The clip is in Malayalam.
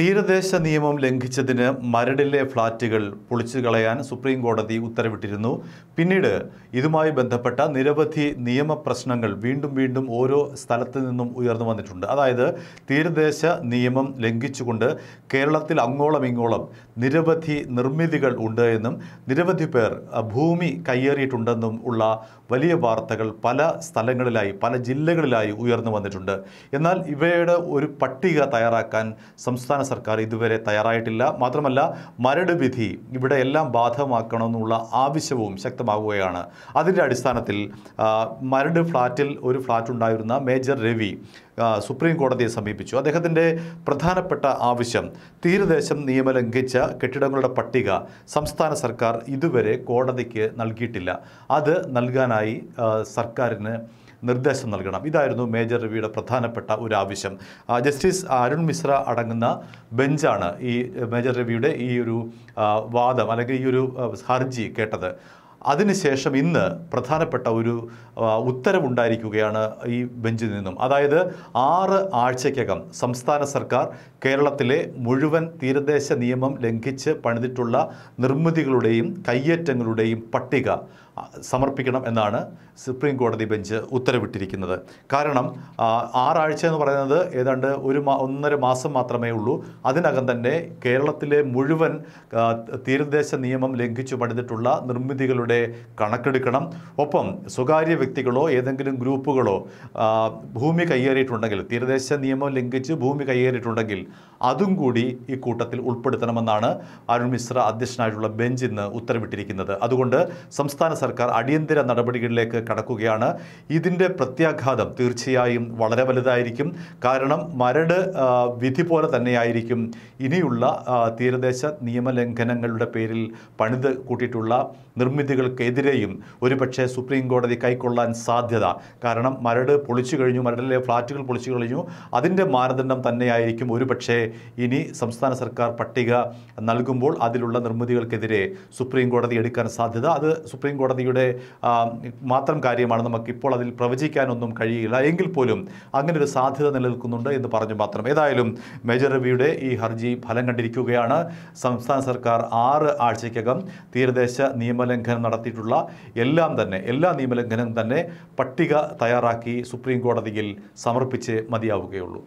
തീരദേശ നിയമം ലംഘിച്ചതിന് മരടിലെ ഫ്ളാറ്റുകൾ പൊളിച്ചു കളയാൻ സുപ്രീം കോടതി ഉത്തരവിട്ടിരുന്നു പിന്നീട് ഇതുമായി ബന്ധപ്പെട്ട നിരവധി നിയമപ്രശ്നങ്ങൾ വീണ്ടും വീണ്ടും ഓരോ സ്ഥലത്ത് നിന്നും ഉയർന്നു വന്നിട്ടുണ്ട് അതായത് തീരദേശ നിയമം ലംഘിച്ചുകൊണ്ട് കേരളത്തിൽ അങ്ങോളം ഇങ്ങോളം നിരവധി നിർമ്മിതികൾ ഉണ്ട് എന്നും നിരവധി പേർ ഭൂമി കയ്യേറിയിട്ടുണ്ടെന്നും ഉള്ള വലിയ വാർത്തകൾ പല സ്ഥലങ്ങളിലായി പല ജില്ലകളിലായി ഉയർന്നു വന്നിട്ടുണ്ട് എന്നാൽ ഇവയുടെ ഒരു പട്ടിക തയ്യാറാക്കാൻ സംസ്ഥാന സർക്കാർ ഇതുവരെ തയ്യാറായിട്ടില്ല മാത്രമല്ല മരട് വിധി ഇവിടെ എല്ലാം ബാധകമാക്കണമെന്നുള്ള ആവശ്യവും ശക്തമാകുകയാണ് അതിൻ്റെ അടിസ്ഥാനത്തിൽ മരട് ഫ്ലാറ്റിൽ ഒരു ഫ്ലാറ്റ് ഉണ്ടായിരുന്ന മേജർ രവി സുപ്രീം കോടതിയെ സമീപിച്ചു അദ്ദേഹത്തിൻ്റെ പ്രധാനപ്പെട്ട ആവശ്യം തീരദേശം നിയമം ലംഘിച്ച കെട്ടിടങ്ങളുടെ പട്ടിക സംസ്ഥാന സർക്കാർ ഇതുവരെ കോടതിക്ക് നൽകിയിട്ടില്ല അത് നൽകാനായി സർക്കാരിന് നിർദ്ദേശം നൽകണം ഇതായിരുന്നു മേജർ റിവ്യൂയുടെ പ്രധാനപ്പെട്ട ഒരു ആവശ്യം ജസ്റ്റിസ് അരുൺ മിശ്ര അടങ്ങുന്ന ബെഞ്ചാണ് ഈ മേജർ റിവ്യൂയുടെ ഈ ഒരു വാദം അല്ലെങ്കിൽ ഈ ഒരു ഹർജി കേട്ടത് അതിനുശേഷം ഇന്ന് പ്രധാനപ്പെട്ട ഒരു ഉത്തരവുണ്ടായിരിക്കുകയാണ് ഈ ബെഞ്ചിൽ നിന്നും അതായത് ആറ് ആഴ്ചയ്ക്കകം സംസ്ഥാന സർക്കാർ കേരളത്തിലെ മുഴുവൻ തീരദേശ നിയമം ലംഘിച്ച് പണിതിട്ടുള്ള നിർമ്മിതികളുടെയും കയ്യേറ്റങ്ങളുടെയും പട്ടിക സമർപ്പിക്കണം എന്നാണ് സുപ്രീം കോടതി ബെഞ്ച് ഉത്തരവിട്ടിരിക്കുന്നത് കാരണം ആറാഴ്ച എന്ന് പറയുന്നത് ഏതാണ്ട് ഒരു ഒന്നര മാസം മാത്രമേ ഉള്ളൂ അതിനകം തന്നെ കേരളത്തിലെ മുഴുവൻ തീരദേശ നിയമം ലംഘിച്ചു പണിതിട്ടുള്ള നിർമ്മിതികളുടെ കണക്കെടുക്കണം ഒപ്പം സ്വകാര്യ വ്യക്തികളോ ഏതെങ്കിലും ഗ്രൂപ്പുകളോ ഭൂമി കൈയേറിയിട്ടുണ്ടെങ്കിൽ തീരദേശ നിയമം ലംഘിച്ച് ഭൂമി കൈയേറിയിട്ടുണ്ടെങ്കിൽ അതും കൂടി ഈ കൂട്ടത്തിൽ ഉൾപ്പെടുത്തണമെന്നാണ് അരുൺ മിശ്ര അധ്യക്ഷനായിട്ടുള്ള ബെഞ്ച് ഇന്ന് ഉത്തരവിട്ടിരിക്കുന്നത് അതുകൊണ്ട് സംസ്ഥാന സർക്കാർ അടിയന്തര നടപടികളിലേക്ക് കടക്കുകയാണ് ഇതിൻ്റെ പ്രത്യാഘാതം തീർച്ചയായും വളരെ വലുതായിരിക്കും കാരണം മരട് വിധി പോലെ തന്നെയായിരിക്കും ഇനിയുള്ള തീരദേശ നിയമലംഘനങ്ങളുടെ പേരിൽ പണിത് കൂട്ടിയിട്ടുള്ള നിർമ്മിതികൾക്കെതിരെയും ഒരുപക്ഷെ സുപ്രീം കോടതി കൈക്കൊള്ളാൻ സാധ്യത കാരണം മരട് പൊളിച്ചു കഴിഞ്ഞു മരടിലെ ഫ്ളാറ്റുകൾ പൊളിച്ചു കഴിഞ്ഞു അതിൻ്റെ മാനദണ്ഡം തന്നെയായിരിക്കും ഒരുപക്ഷെ ഇനി സംസ്ഥാന സർക്കാർ പട്ടിക നൽകുമ്പോൾ അതിലുള്ള നിർമ്മിതികൾക്കെതിരെ സുപ്രീം കോടതി എടുക്കാൻ സാധ്യത അത് സുപ്രീം കോടതി തീവ്രവാദിയുടെ മാത്രം കാര്യമാണ് നമുക്ക് ഇപ്പോൾ അതിൽ പ്രവചിക്കാനൊന്നും കഴിയില്ല എങ്കിൽ പോലും അങ്ങനെ ഒരു സാധ്യത നിലനിൽക്കുന്നുണ്ട് എന്ന് പറഞ്ഞു മാത്രം ഏതായാലും മേജർ രവിയുടെ ഈ ഹർജി ഫലം കണ്ടിരിക്കുകയാണ് സംസ്ഥാന സർക്കാർ ആറ് ആഴ്ചയ്ക്കകം തീരദേശ നിയമലംഘനം നടത്തിയിട്ടുള്ള എല്ലാം തന്നെ എല്ലാ നിയമലംഘനം തന്നെ പട്ടിക തയ്യാറാക്കി സുപ്രീം കോടതിയിൽ സമർപ്പിച്ച് മതിയാവുകയുള്ളൂ